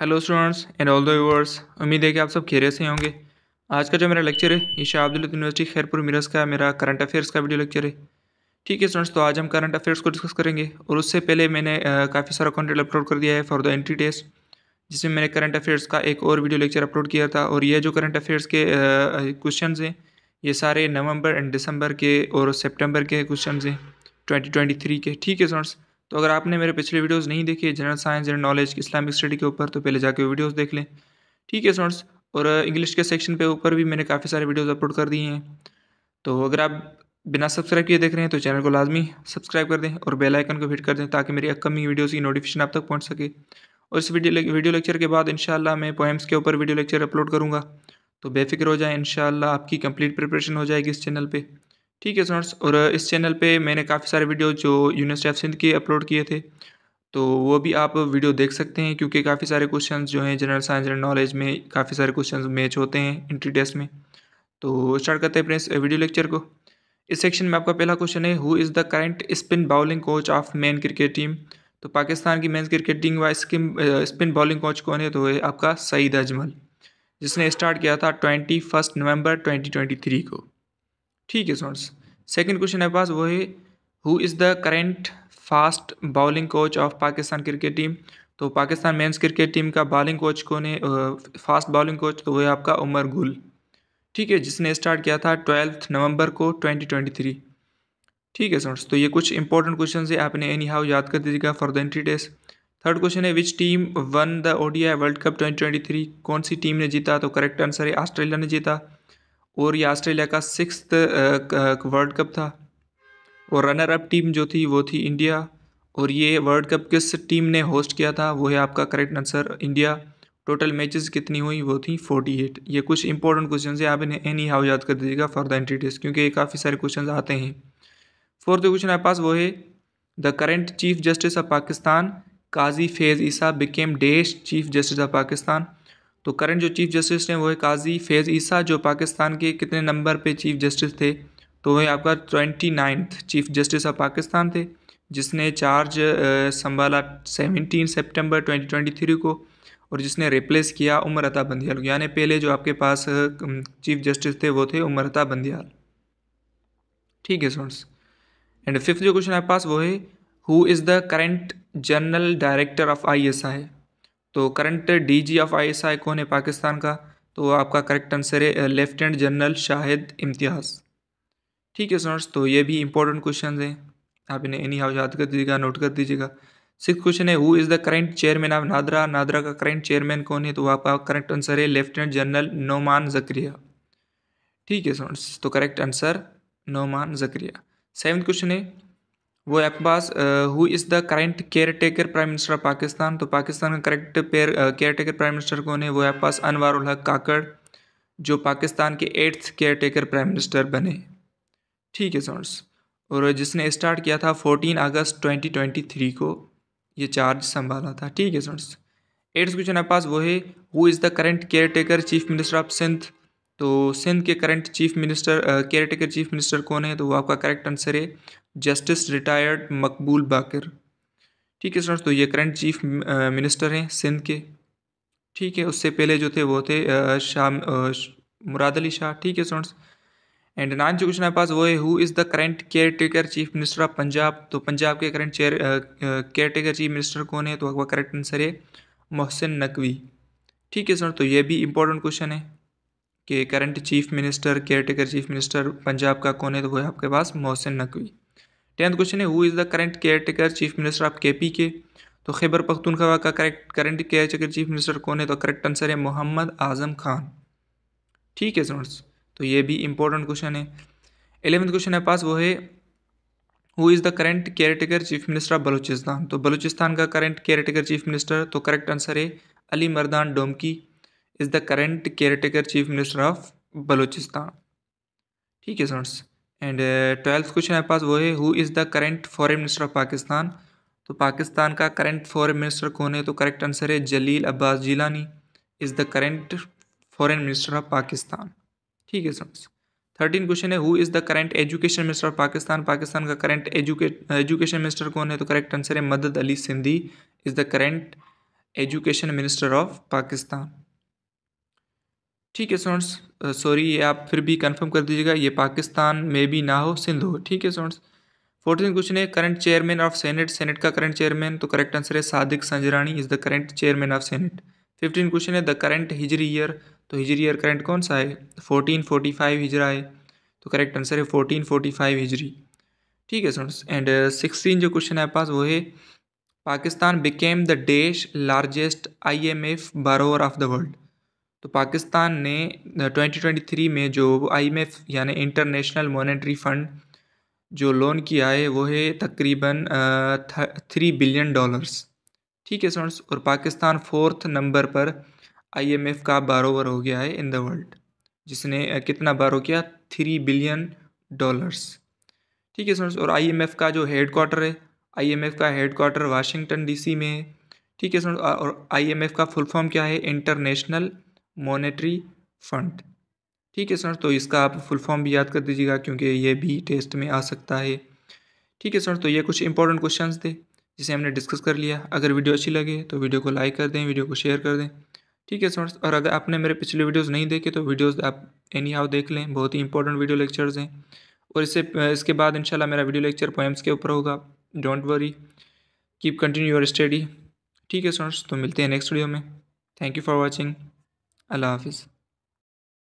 hello students and all the viewers उम्मीद है कि आप सब खेरे से होंगे आज का जो मेरा लेक्चर है ये शाह अब्दुल यूनिवर्सिटी खैरपुर मिरस का मेरा करंट अफेयर्स का वीडियो लेक्चर है ठीक है स्टूडेंट्स तो आज हम करंट अफेयर्स को डिस्कस करेंगे और उससे पहले मैंने काफ़ी सारा कॉन्टेंट अपलोड कर दिया है फॉर द एंट्री टेस्ट जिसमें मैंने करंट अफेयर्स का एक और वीडियो लेक्चर अपलोड किया था और ये जो करंट अफेयर्स के क्वेश्चन हैं ये सारे नवंबर एंड दिसंबर के और सेप्टेम्बर के क्वेश्चन हैं ट्वेंटी के ठीक है स्टूडेंट्स तो अगर आपने मेरे पिछले वीडियोस नहीं देखे general science general knowledge Islamic study के ऊपर तो पहले जाके वीडियोस देख लें ठीक है स्टूडेंट्स और इंग्लिश के सेक्शन पे ऊपर भी मैंने काफ़ी सारे वीडियोस अपलोड कर दिए हैं तो अगर आप बिना सब्सक्राइब किए देख रहे हैं तो चैनल को लाजमी सब्सक्राइब कर दें और बेलाइकन को हिट कर दें ताकि मेरी अपकमिंग वीडियोज़ की नोटिफिकेशन आप तक पहुँच सके और इस वीडियो वीडियो लेक्चर के बाद इन मैं पोएम्स के ऊपर वीडियो लेक्चर अपलोड करूँगा तो बेफिक्र हो जाए इन आपकी कंप्लीट प्रिपरेशन हो जाएगी इस चैनल पर ठीक है स्टूडेंट्स और इस चैनल पे मैंने काफ़ी सारे वीडियो जो यूनिवर्सिटी ऑफ सिंध के अपलोड किए थे तो वो भी आप वीडियो देख सकते हैं क्योंकि काफ़ी सारे क्वेश्चन जो हैं जनरल साइंस जनरल नॉलेज में काफ़ी सारे क्वेश्चन मैच होते हैं इंट्री टेस्ट में तो स्टार्ट करते हैं प्रिंस वीडियो लेक्चर को इस सेक्शन में आपका पहला क्वेश्चन है who is the current spin bowling coach of men cricket team तो पाकिस्तान की men's cricket team skin spin bowling coach कौन है तो है आपका सईद अजमल जिसने स्टार्ट किया था twenty first November twenty twenty three को ठीक है सोट्स सेकेंड क्वेश्चन है पास वो है who is the current fast bowling coach of Pakistan cricket team तो पाकिस्तान मेंस क्रिकेट टीम का बॉलिंग कोच कौन है फास्ट बॉलिंग कोच तो वो है आपका उमर गुल ठीक है जिसने स्टार्ट किया था ट्वेल्थ नवंबर को ट्वेंटी ट्वेंटी थ्री ठीक है सर तो ये कुछ इंपॉर्टेंट क्वेश्चन है आपने एनी हाउ याद कर दीजिएगा for the entry test third question है which team won the ODI world cup 2023 कौन सी टीम ने जीता तो करेक्ट आंसर है ऑस्ट्रेलिया ने जीता और ये ऑस्ट्रेलिया का सिक्स वर्ल्ड कप था और रनर अप टीम जो थी वो थी इंडिया और ये वर्ल्ड कप किस टीम ने होस्ट किया था वो है आपका correct answer India total matches कितनी हुई वो थी 48 ये कुछ इंपॉर्टेंट क्वेश्चन है आप इन्हें एनी हाउ याद कर दीजिएगा फॉर द एंट्री टेस्ट क्योंकि ये काफ़ी सारे क्वेश्चन आते हैं फोर्थ क्वेश्चन आपके पास वो है the current chief justice of Pakistan Qazi Faez Isa became डेश चीफ जस्टिस ऑफ पाकिस्तान तो करंट जो चीफ जस्टिस हैं वो है काजी फैज़ ईसा जो पाकिस्तान के कितने नंबर पे चीफ जस्टिस थे तो वह आपका twenty ninth chief justice of Pakistan थे जिसने चार्ज संभाला सेवनटीन ट्वेंटी थ्री को और जिसने रिप्लेस किया उमर अता बंदियाल यानी पहले जो आपके पास चीफ जस्टिस थे वो थे उमर अता बंदियाल ठीक है स्टूडेंट्स एंड फिफ्थ जो क्वेश्चन आपके पास वो है who is the current general director of I S I तो करंट डीजी ऑफ आईएसआई कौन है पाकिस्तान का तो आपका करेक्ट आंसर है लेफ्टिनेंट जनरल शाहिद इम्तियाज़ ठीक है सोनर्स तो ये भी इंपॉर्टेंट क्वेश्चन हैं आप इन्हें एनी हाउ याद कर दीजिएगा नोट कर दीजिएगा सिक्स क्वेश्चन है who is the current chairman of NADRA NADRA का करंट चेयरमैन कौन है तो आपका करेक्ट आंसर है लेफ्टिनेंट जनरल नोमान जक्रिया ठीक है सोनर्स तो correct answer Noman Zakria seventh question है वो आपके who is the current caretaker prime minister of Pakistan तो पाकिस्तान का पेयर केयर टेकर प्राइम मिनिस्टर कौन है वो आपके अनवर अनवार उल हक काकड़ जो पाकिस्तान के eighth caretaker prime minister बने ठीक है सॉन्स और जिसने स्टार्ट किया था fourteen August twenty twenty three को ये चार्ज संभाला था ठीक है सॉन्स एट्थ क्वेश्चन आपके पास वो है who is the current caretaker chief minister of Sindh तो सिंध के current chief minister caretaker chief minister कौन है तो वो आपका करेक्ट आंसर है जस्टिस रिटायर्ड मकबूल बाकर ठीक है स्टूडेंट्स तो ये करंट चीफ मिनिस्टर हैं सिंध के ठीक है उससे पहले जो थे वो थे शाह मुराद अली शाह ठीक है स्टूडेंट्स एंड नान जो क्वेश्चन हमारे पास वो है who is the current caretaker chief minister of Punjab तो पंजाब के current chair caretaker chief minister कौन है तो आपका करेक्ट आंसर है मोहसिन नकवी ठीक है सर तो ये भी इंपॉर्टेंट क्वेश्चन है के current chief minister caretaker chief minister Punjab का कौन है तो वो है आपके पास मोहसिन नकवी टेंथ क्वेश्चन है who is the current caretaker chief minister of K P K तो खैबर पख्तूनखवा का correct current caretaker chief minister कौन है तो करेक्ट आंसर है मोहम्मद आजम खान ठीक है स्टूडेंट्स तो ये भी इंपॉर्टेंट क्वेश्चन है एलेवंथ क्वेश्चन है पास वो है who is the current caretaker chief minister of Balochistan तो बलूचिस्तान का current caretaker chief minister तो करेक्ट आंसर है Ali Mardan Domki is the current caretaker chief minister of Balochistan ठीक है स्टूडेंट्स एंड ट्वेल्थ क्वेश्चन हमारे पास वो है who is the current foreign minister of Pakistan तो पाकिस्तान का करंट फॉरन मिनिस्टर कौन है तो करेक्ट आंसर है Jalil Abbas Jilani is the current foreign minister of Pakistan ठीक है स्टूडेंट्स थर्टीन क्वेश्चन है who is the current education minister of Pakistan Pakistan का करंट एजुकेशन मिनिस्टर कौन है तो करेक्ट आंसर है Madad Ali Sindhi is the current education minister of Pakistan ठीक है स्टूडेंट्स सॉरी ये आप फिर भी कंफर्म कर दीजिएगा ये पाकिस्तान में भी ना हो सिंध हो ठीक है स्टूडेंट्स फोर्टीन क्वेश्चन है current chairman of senate senate का करंट चेयरमैन तो करेक्ट आंसर है Sadiq Sanjrani is the current chairman of senate fifteen question है द करंट हिजरी ईयर तो हिजरी ईयर करंट कौन सा है फोर्टीन फोर्टी फाइव हिजरा है तो करेक्ट आंसर है फोर्टीन फोर्टी फाइव हिजरी ठीक है स्टूडेंट्स एंड सिक्सटीन जो क्वेश्चन है पास वो है Pakistan became the dash largest I M F borrower of the world तो पाकिस्तान ने 2023 में जो आईएमएफ यानी इंटरनेशनल मॉनेटरी फंड जो लोन किया है वो है तकरीबन थ्री बिलियन डॉलर्स ठीक है सोन्स और पाकिस्तान फोर्थ नंबर पर आईएमएफ का बारोवर हो गया है इन द वर्ल्ड जिसने कितना बारो किया थ्री बिलियन डॉलर्स ठीक है सोन्स और आईएमएफ का जो हेड क्वार्टर है आईएमएफ का हेड क्वार्टर वाशिंगटन सी में है ठीक है सोन्स और आई का फुल फॉर्म क्या है इंटरनेशनल मॉनेटरी फंड ठीक है सर तो इसका आप फुल फॉर्म भी याद कर दीजिएगा क्योंकि ये भी टेस्ट में आ सकता है ठीक है सर तो ये कुछ इंपॉर्टेंट क्वेश्चंस थे जिसे हमने डिस्कस कर लिया अगर वीडियो अच्छी लगे तो वीडियो को लाइक कर दें वीडियो को शेयर कर दें ठीक है सर और अगर आपने मेरे पिछले वीडियोज़ नहीं देखे तो वीडियोज़ आप एनी हाउ देख लें बहुत ही इंपॉर्टेंट वीडियो लेक्चर्स हैं और इससे इसके बाद इंशाल्लाह मेरा वीडियो लेक्चर पोएम्स के ऊपर होगा don't worry keep continue your study ठीक है सर तो मिलते हैं नेक्स्ट वीडियो में थैंक यू फॉर वॉचिंग अल्लाह हाफिज़